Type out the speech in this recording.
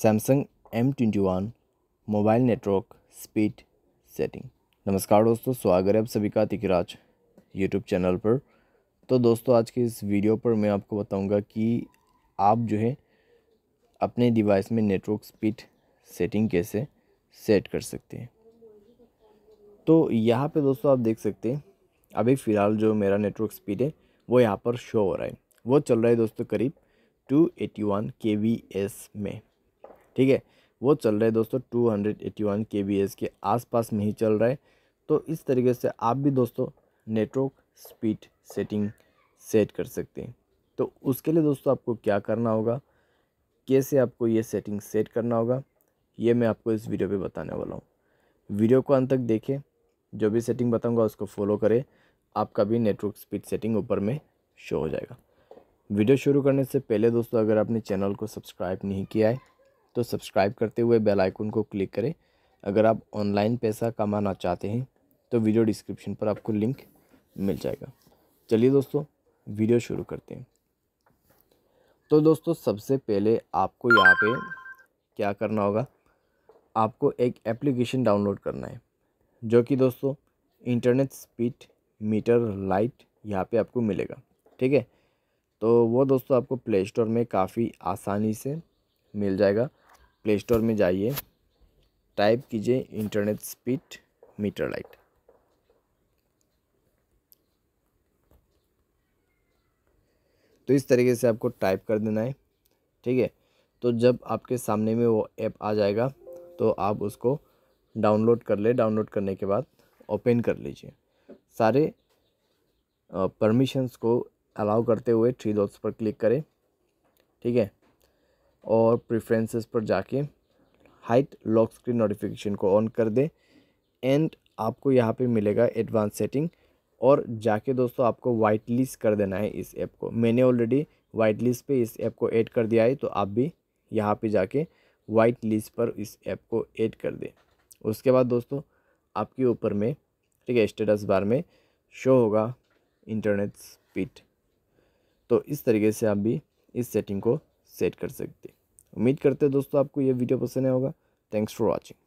Samsung M twenty one mobile network speed setting नमस्कार दोस्तों स्वागत है आप सभी का तिकराज यूट्यूब चैनल पर तो दोस्तों आज के इस वीडियो पर मैं आपको बताऊंगा कि आप जो है अपने डिवाइस में नेटवर्क स्पीड सेटिंग कैसे सेट कर सकते हैं तो यहाँ पे दोस्तों आप देख सकते हैं अभी फ़िलहाल जो मेरा नेटवर्क स्पीड है वो यहाँ पर शो हो रहा है वो चल रहा है दोस्तों करीब वी एस में ठीक है वो चल रहा है दोस्तों टू हंड्रेड के आसपास में ही चल रहा है तो इस तरीके से आप भी दोस्तों नेटवर्क स्पीड सेटिंग सेट कर सकते हैं तो उसके लिए दोस्तों आपको क्या करना होगा कैसे आपको ये सेटिंग सेट करना होगा ये मैं आपको इस वीडियो पे बताने वाला हूँ वीडियो को अंत तक देखें जो भी सेटिंग बताऊँगा उसको फॉलो करें आपका भी नेटवर्क स्पीड सेटिंग ऊपर में शो हो जाएगा वीडियो शुरू करने से पहले दोस्तों अगर आपने चैनल को सब्सक्राइब नहीं किया है तो सब्सक्राइब करते हुए बेल आइकन को क्लिक करें अगर आप ऑनलाइन पैसा कमाना चाहते हैं तो वीडियो डिस्क्रिप्शन पर आपको लिंक मिल जाएगा चलिए दोस्तों वीडियो शुरू करते हैं तो दोस्तों सबसे पहले आपको यहाँ पे क्या करना होगा आपको एक एप्लीकेशन डाउनलोड करना है जो कि दोस्तों इंटरनेट स्पीड मीटर लाइट यहाँ पे आपको मिलेगा ठीक है तो वो दोस्तों आपको प्ले स्टोर में काफ़ी आसानी से मिल जाएगा प्ले स्टोर में जाइए टाइप कीजिए इंटरनेट स्पीड मीटर लाइट तो इस तरीके से आपको टाइप कर देना है ठीक है तो जब आपके सामने में वो ऐप आ जाएगा तो आप उसको डाउनलोड कर ले डाउनलोड करने के बाद ओपन कर लीजिए सारे परमिशंस को अलाउ करते हुए थ्री डॉट्स पर क्लिक करें ठीक है और प्रेफरेंसेस पर जाके हाइट लॉक स्क्रीन नोटिफिकेशन को ऑन कर दें एंड आपको यहाँ पे मिलेगा एडवांस सेटिंग और जाके दोस्तों आपको वाइट लिस्ट कर देना है इस ऐप को मैंने ऑलरेडी वाइट लिस्ट पे इस ऐप को ऐड कर दिया है तो आप भी यहाँ पे जाके वाइट लिस्ट पर इस ऐप को ऐड कर दें उसके बाद दोस्तों आपके ऊपर में ठीक है स्टेटस बार में शो होगा इंटरनेट स्पीड तो इस तरीके से आप भी इस सेटिंग को सेट कर सकते उम्मीद करते हैं दोस्तों आपको ये वीडियो पसंद आया होगा थैंक्स फॉर वॉचिंग